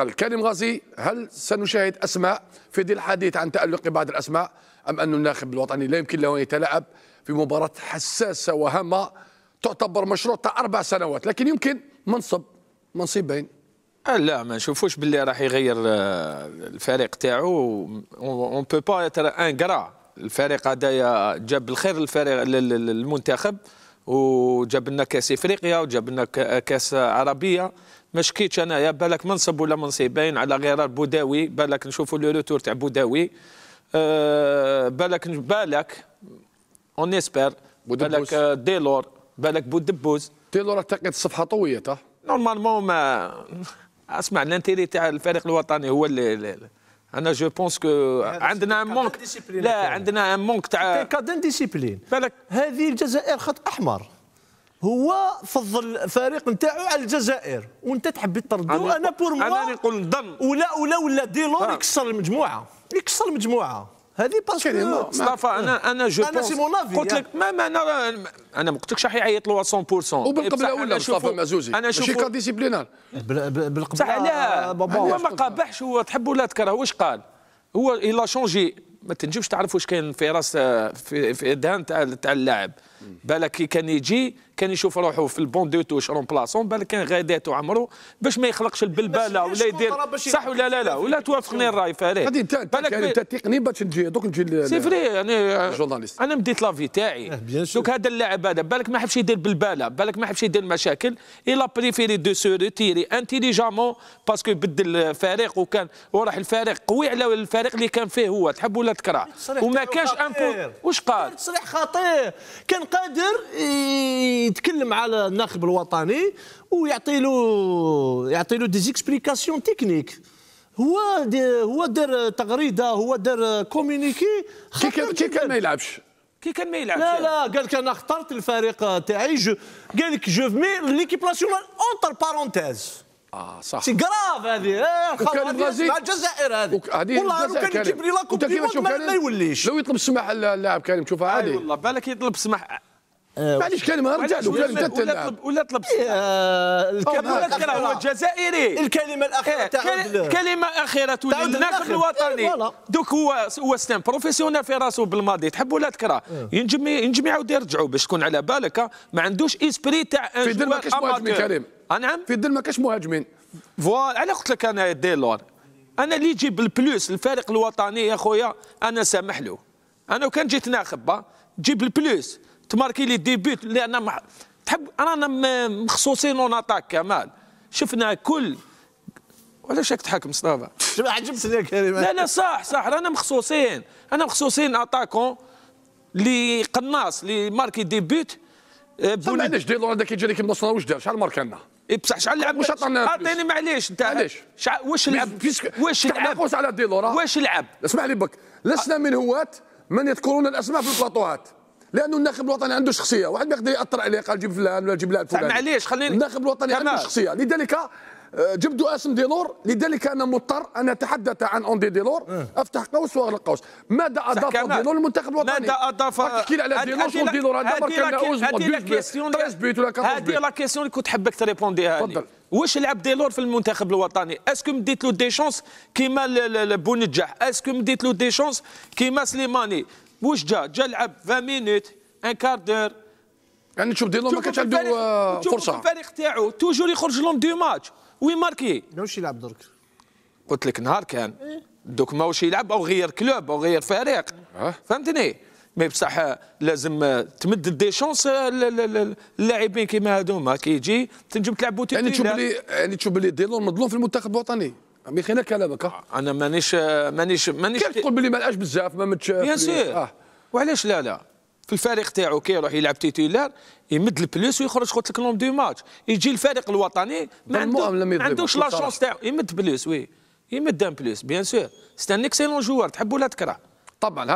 الكريم غازي هل سنشاهد اسماء في ذي الحديث عن تألق بعض الاسماء ام ان الناخب الوطني لا يمكن له ان يتلاعب في مباراه حساسه وهامه تعتبر مشروع تاع اربع سنوات لكن يمكن منصب منصبين آه، لا ما نشوفوش باللي راح يغير آه، الفريق تاعو اون بو با ترى ان الفريق هذايا جاب الخير للفريق للمنتخب وجاب لنا كاس افريقيا وجاب لنا كاس عربيه ما شكيتش انايا بالك منصب ولا منصبين على غرار بوداوي بالك نشوفوا لو روتور تاع بوداوي أه بالك بالك اون اسبير بالك آه، ديلور بالك بودبوز ديلور اعتقد الصفحه طويت نورمالمون ما اسمع الانتيري تاع الفريق الوطني هو اللي انا جو بونس كو عندنا ان مونك لا عندنا ان مونك تاع كادن ديسيبلين بالك هذه الجزائر خط احمر هو فضل فريق نتاعو على الجزائر وانت تحب تردو انا, بور موا انا نقول ضم ولا ولا ولا ديلور آه. يكسر المجموعه يكسر المجموعه هذه باسكو مصطفى آه. انا انا جو انا سي مون قلت لك آه. ما, ما انا انا ما قلتلكش راح يعيط له 100% وبالقبله قبل ولا مصطفى معزوزي انا شوف ماشي كاديسيبلينار بالقبل صح لا هو ما قابحش هو تحب ولا تكره واش قال هو الا شونجي ما تنجمش تعرف واش كاين في راس في, في اذهان تاع اللاعب بالك كان يجي كان يشوف روحه في البون دو توش رومبلاسون بالك كان غاداته عمرو باش ما يخلقش البلبله ولا يدير صح ولا لا لا ولا توافقني الراي فريق بالك انت تقني باش نجي دوك نجي سي فري انا يعني جورناليست انا مديت لافي تاعي إيه، دوك هذا اللاعب هذا بالك ما حبش يدير بالباله بالك ما حبش يدير مشاكل اي لا بريفيري دو سو ريتيري انتيليجامون باسكو بدل الفريق وكان وراح الفريق قوي على الفريق اللي كان فيه هو تحب ولا تكره وما كانش امبو واش قال تصريح خطير كان قادر يتكلم على الناخب الوطني ويعطي له يعطي له ديزيكسبليكاسيون تكنيك هو هو دار تغريده هو دار كومينيكي كي كان كي كان ما يلعبش كي كان ما يلعبش لا لا قال لك انا اخترت الفريق تاعي قال لك جو مي ليكيب ناسيونال اونتر بارونتيز اه صح سي كراف هذه إيه، وكان بغازي مع الجزائر هذه وك... والله لو كان يجيب لي لاكوب دي ما يوليش لو يطلب السماح اللاعب كريم تشوفها عادي أيوة والله بالك يطلب السماح معليش كلمه رجع له ولا طلب ولا طلب إيه، آه، طيب، الكلمه هو جزائري الكلمه الاخيره إيه، تعود الكلمه الاخيره تولي الناخب الوطني دوك هو هو ستان بروفيسيونيل في راسه بالماضي تحب ولا تكره ينجم ينجم يعاود يرجعوا باش تكون على بالك ما عندوش اسبري تاع ان في ما كاش مهاجمين كريم آه، نعم في الدل ما كاش مهاجمين فوالا انا قلت لك انا ديلور انا اللي يجيب البلوس الفريق الوطني يا خويا انا سامح له انا وكان جيت ناخب جيب البلوس تماركي لي ديبيوت لان مح... تحب رانا مخصوصين اون اتاك كمال شفنا كل وعلاش راك تحاك مصطفى؟ عجبتني يا كريم لا لا صح صح رانا مخصوصين انا مخصوصين اتاكون اللي قناص اللي ماركي ديبيوت إيه، بوني علاش دير لورا كي جا لك من واش دار شحال ماركا اي بصح شحال لعب واش عطانا عطيني معليش انت علاش واش لعب واش لعب على دي لورا واش لعب اسمع لي بك لسنا من هواة من يذكرون الاسماء في البلاطوهات لانه الناخب الوطني عنده شخصيه واحد ما يقدر ياثر عليه قال جيب فلان ولا جيب لاعب فلان معليش خليني الناخب الوطني عنده شخصيه لذلك آه، جبدوا اسم دينور لذلك انا مضطر ان اتحدث عن اوندي دينور افتح قوس واغلق قوس ماذا اضاف دينور للمنتخب الوطني ماذا اضاف تحكي لي على دينور شو دينور هذا مركب له 13 طيب، بيت ولا 14 هذه لا كيسيون اللي كنت حبك تريبونديها تفضل واش لعب ديلور في المنتخب الوطني اسكو مديت له دي شونس كيما بونجاح اسكو مديت له دي شونس كيما سليماني واش جا جا لعب 20 مينوت ان كار دور يعني تشوف ديلور ما كانش عنده آه، فرصه الفريق تاعو توجور يخرج لهم دي ماتش ماركي واش يلعب درك قلت لك نهار كان إيه. دوك ما واش يلعب او غير كلوب او غير فريق فهمتني مي بصح آه، لازم آه، تمد دي شونس آه، اللاعبين كيما هذوما كي يجي تنجم تلعب بوتيتي يعني تشوف بلي يعني تشوف بلي ديلون مظلوم في المنتخب الوطني مي خينا كلامك انا مانيش مانيش مانيش كيف تقول بلي ما لعبش بزاف ما متش بيان سور وعلاش لا لا في الفريق تاعو كي يروح يلعب تيتيلار يمد البلوس ويخرج قلت لك نوم ماتش يجي الفريق الوطني ما عنده عندوش لا شونس تاعو يمد بلوس وي يمد ان بلوس بيان سور سي ان اكسيلون جوار تحب ولا تكره طبعا